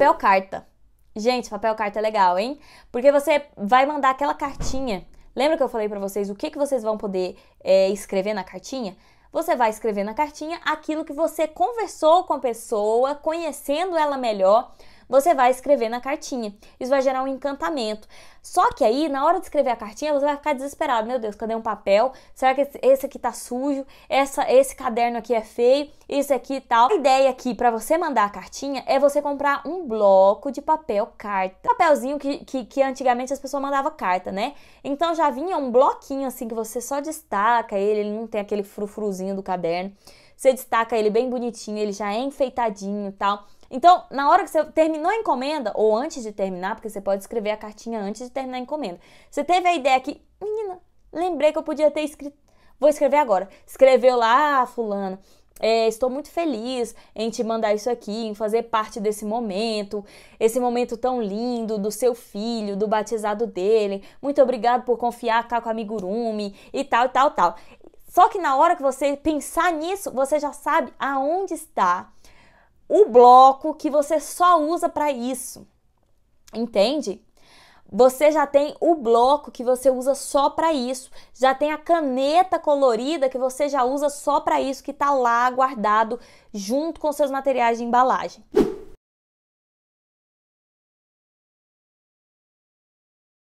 papel carta. Gente, papel carta é legal, hein? Porque você vai mandar aquela cartinha. Lembra que eu falei para vocês o que, que vocês vão poder é, escrever na cartinha? Você vai escrever na cartinha aquilo que você conversou com a pessoa, conhecendo ela melhor, você vai escrever na cartinha. Isso vai gerar um encantamento. Só que aí, na hora de escrever a cartinha, você vai ficar desesperado. Meu Deus, cadê um papel? Será que esse aqui tá sujo? Essa, esse caderno aqui é feio? Isso aqui e tal. A ideia aqui para você mandar a cartinha é você comprar um bloco de papel carta. Papelzinho que, que, que antigamente as pessoas mandavam carta, né? Então já vinha um bloquinho assim que você só destaca ele, ele não tem aquele frufruzinho do caderno. Você destaca ele bem bonitinho, ele já é enfeitadinho e tal. Então, na hora que você terminou a encomenda, ou antes de terminar, porque você pode escrever a cartinha antes de terminar a encomenda, você teve a ideia que, menina, lembrei que eu podia ter escrito. Vou escrever agora. Escreveu lá, ah, fulano. É, estou muito feliz em te mandar isso aqui, em fazer parte desse momento, esse momento tão lindo do seu filho, do batizado dele. Muito obrigado por confiar cá tá, com a amigurumi e tal, tal, tal. Só que na hora que você pensar nisso, você já sabe aonde está o bloco que você só usa para isso. Entende? Você já tem o bloco que você usa só para isso, já tem a caneta colorida que você já usa só para isso, que está lá guardado junto com seus materiais de embalagem.